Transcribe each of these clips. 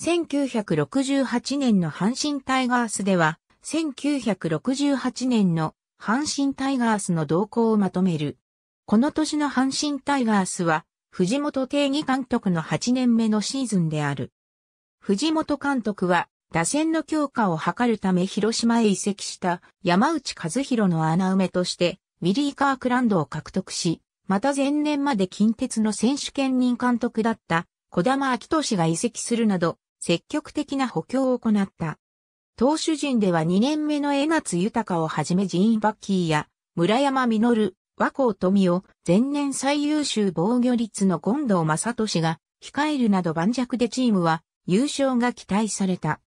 1968年の阪神タイガースでは、1968年の阪神タイガースの動向をまとめる。この年の阪神タイガースは、藤本定義監督の8年目のシーズンである。藤本監督は、打線の強化を図るため広島へ移籍した山内和弘の穴埋めとして、ウィリー・カークランドを獲得し、また前年まで近鉄の選手兼任監督だった小玉明俊が移籍するなど、積極的な補強を行った。投手陣では2年目の江夏豊をはじめジーン・バッキーや村山実、和光富を前年最優秀防御率の権藤正俊が控えるなど盤石でチームは優勝が期待された。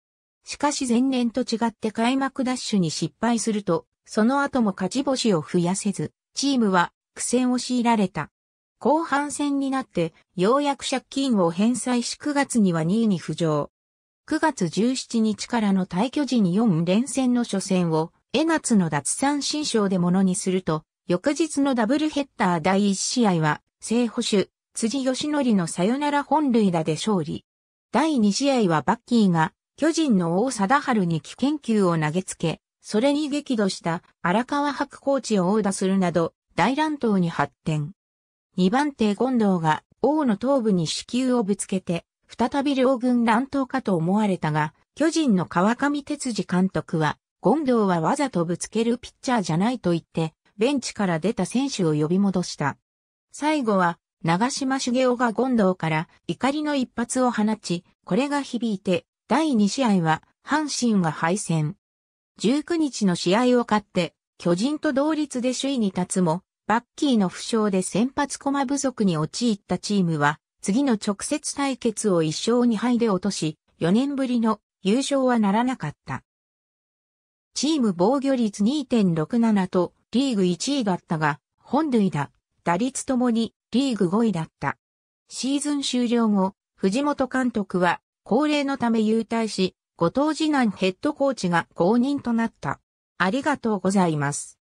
しかし前年と違って開幕ダッシュに失敗すると、その後も勝ち星を増やせず、チームは苦戦を強いられた。後半戦になって、ようやく借金を返済し9月には2位に浮上。9月17日からの退去時に4連戦の初戦を、江夏の脱三振賞でものにすると、翌日のダブルヘッダー第1試合は、正捕手、辻義則のサヨナラ本塁打で勝利。第2試合はバッキーが、巨人の王貞治に危険球を投げつけ、それに激怒した荒川白コーチを殴打するなど、大乱闘に発展。2番手権藤が王の頭部に子宮をぶつけて、再び両軍乱闘かと思われたが、巨人の川上哲司監督は、権藤はわざとぶつけるピッチャーじゃないと言って、ベンチから出た選手を呼び戻した。最後は、長島茂雄が権藤から怒りの一発を放ち、これが響いて、第2試合は、阪神が敗戦。19日の試合を勝って、巨人と同率で首位に立つも、バッキーの負傷で先発駒不足に陥ったチームは、次の直接対決を一勝2敗で落とし、4年ぶりの優勝はならなかった。チーム防御率2.67とリーグ1位だったが、本塁打、打率ともにリーグ5位だった。シーズン終了後、藤本監督は高齢のため優退し、後藤次男ヘッドコーチが公認となった。ありがとうございます。